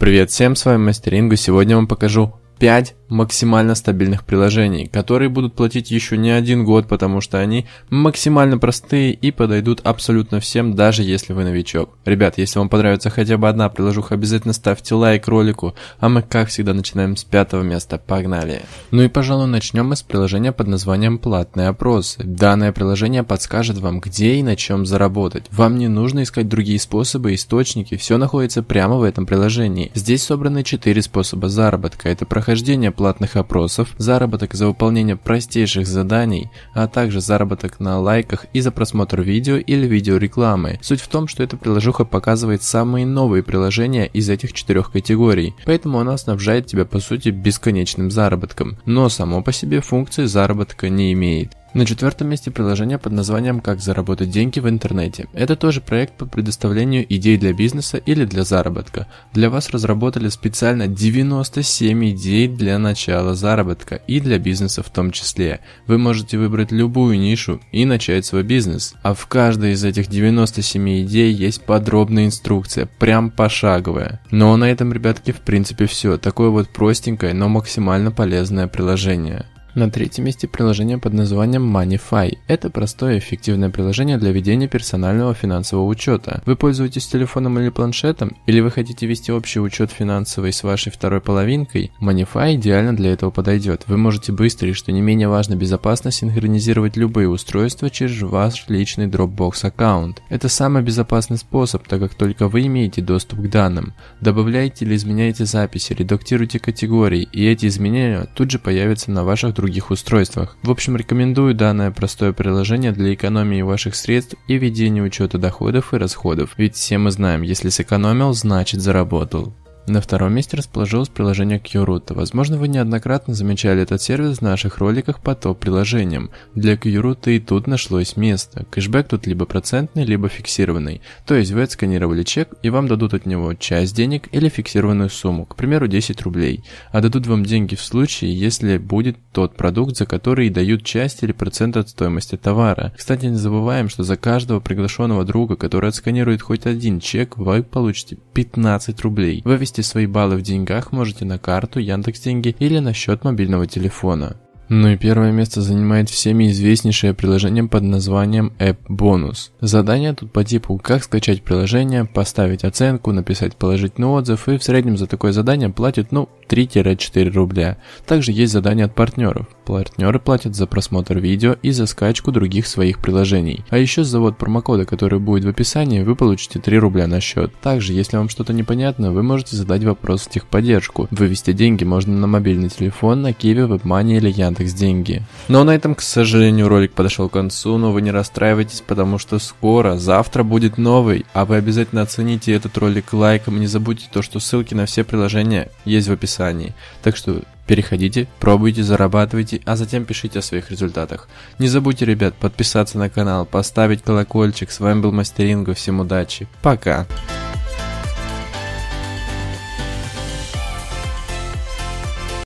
Привет всем, с вами Мастерингу. Сегодня я вам покажу 5 максимально стабильных приложений, которые будут платить еще не один год, потому что они максимально простые и подойдут абсолютно всем, даже если вы новичок. Ребят, если вам понравится хотя бы одна приложуха, обязательно ставьте лайк ролику, а мы как всегда начинаем с пятого места, погнали. Ну и пожалуй начнем мы с приложения под названием «Платный опрос». Данное приложение подскажет вам, где и на чем заработать. Вам не нужно искать другие способы, источники, все находится прямо в этом приложении. Здесь собраны 4 способа заработка, это проходить прохождение платных опросов, заработок за выполнение простейших заданий, а также заработок на лайках и за просмотр видео или видеорекламы. Суть в том, что эта приложуха показывает самые новые приложения из этих четырех категорий, поэтому она снабжает тебя по сути бесконечным заработком, но само по себе функции заработка не имеет. На четвертом месте приложение под названием «Как заработать деньги в интернете». Это тоже проект по предоставлению идей для бизнеса или для заработка. Для вас разработали специально 97 идей для начала заработка и для бизнеса в том числе. Вы можете выбрать любую нишу и начать свой бизнес. А в каждой из этих 97 идей есть подробная инструкция, прям пошаговая. Но ну, а на этом, ребятки, в принципе все. Такое вот простенькое, но максимально полезное приложение. На третьем месте приложение под названием MoneyFi. Это простое и эффективное приложение для ведения персонального финансового учета. Вы пользуетесь телефоном или планшетом, или вы хотите вести общий учет финансовый с вашей второй половинкой, MoneyFi идеально для этого подойдет. Вы можете быстро и, что не менее важно, безопасно синхронизировать любые устройства через ваш личный Dropbox аккаунт. Это самый безопасный способ, так как только вы имеете доступ к данным. Добавляете или изменяете записи, редактируйте категории, и эти изменения тут же появятся на ваших других устройствах. В общем, рекомендую данное простое приложение для экономии ваших средств и ведения учета доходов и расходов. Ведь все мы знаем, если сэкономил, значит заработал. На втором месте расположилось приложение QRoot. Возможно, вы неоднократно замечали этот сервис в наших роликах по топ-приложениям. Для QRoot и тут нашлось место. Кэшбэк тут либо процентный, либо фиксированный. То есть вы отсканировали чек, и вам дадут от него часть денег или фиксированную сумму, к примеру, 10 рублей. А дадут вам деньги в случае, если будет тот продукт, за который и дают часть или процент от стоимости товара. Кстати, не забываем, что за каждого приглашенного друга, который отсканирует хоть один чек, вы получите 15 рублей. Вы перевести свои баллы в деньгах можете на карту, Яндекс деньги или на счет мобильного телефона. Ну и первое место занимает всеми известнейшее приложение под названием App Bonus. Задания тут по типу «Как скачать приложение», «Поставить оценку», «Написать положительный отзыв» и в среднем за такое задание платят, ну, 3-4 рубля. Также есть задания от партнеров партнеры платят за просмотр видео и за скачку других своих приложений. А еще за ввод промокода, который будет в описании, вы получите 3 рубля на счет. Также, если вам что-то непонятно, вы можете задать вопрос в техподдержку. Вывести деньги можно на мобильный телефон, на Kiwi, WebMoney или Яндекс Деньги. Но ну, а на этом, к сожалению, ролик подошел к концу, но вы не расстраивайтесь, потому что скоро, завтра будет новый, а вы обязательно оцените этот ролик лайком и не забудьте то, что ссылки на все приложения есть в описании. Так что Переходите, пробуйте, зарабатывайте, а затем пишите о своих результатах. Не забудьте, ребят, подписаться на канал, поставить колокольчик. С вами был Мастеринго, всем удачи, Пока.